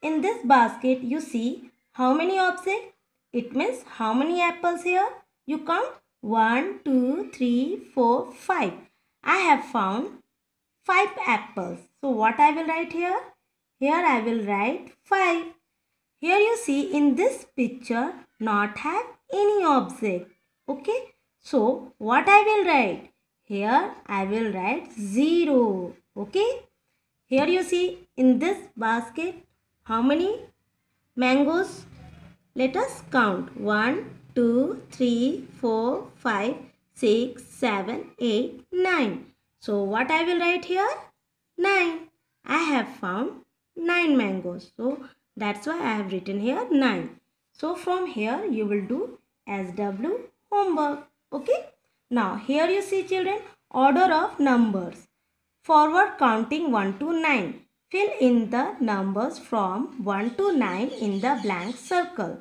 In this basket, you see how many objects? It means how many apples here? You count 1, 2, 3, 4, 5. I have found 5 apples. So what I will write here? Here I will write 5. Here you see in this picture not have any object. Okay. So what I will write? Here I will write 0. Okay. Here you see in this basket how many mangoes? Let us count. 1, 2, 3, 4, 5, 6, 7, 8, 9. So what I will write here? 9. I have found 9 mangoes. So that's why I have written here 9. So from here you will do SW homework. Okay. Now here you see children order of numbers. Forward counting 1 to 9. Fill in the numbers from 1 to 9 in the blank circle.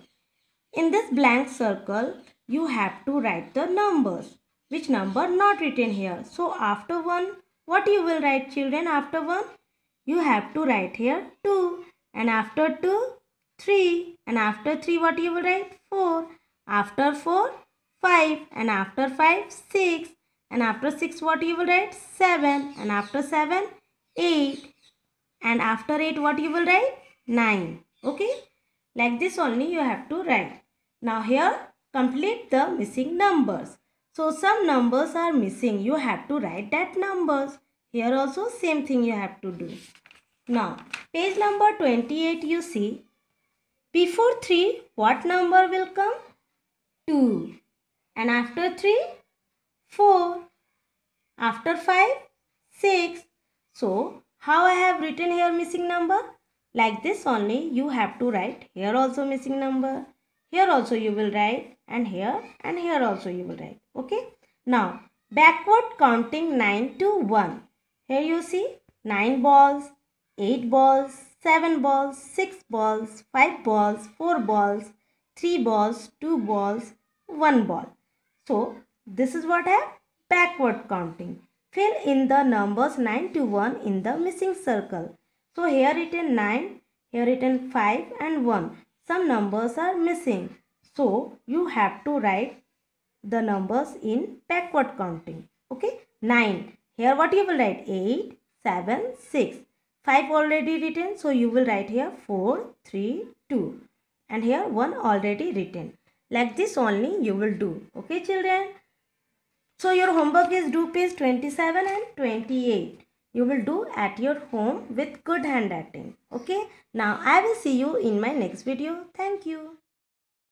In this blank circle, you have to write the numbers. Which number not written here. So after 1, what you will write children after 1? You have to write here 2. And after 2, 3. And after 3, what you will write? 4. After 4, 5. And after 5, 6. And after 6, what you will write? 7. And after 7, 8 and after 8 what you will write 9 okay like this only you have to write now here complete the missing numbers so some numbers are missing you have to write that numbers here also same thing you have to do now page number 28 you see before 3 what number will come 2 and after 3 4 after 5 6 so how I have written here missing number? Like this only you have to write here also missing number. Here also you will write and here and here also you will write. Okay. Now backward counting 9 to 1. Here you see 9 balls, 8 balls, 7 balls, 6 balls, 5 balls, 4 balls, 3 balls, 2 balls, 1 ball. So, this is what I have backward counting. Fill in the numbers 9 to 1 in the missing circle. So here written 9, here written 5 and 1. Some numbers are missing. So you have to write the numbers in backward counting. Okay. 9. Here what you will write? 8, 7, 6. 5 already written. So you will write here 4, 3, 2. And here 1 already written. Like this only you will do. Okay children. So your homework is do page 27 and 28. You will do at your home with good handwriting. Okay. Now I will see you in my next video. Thank you.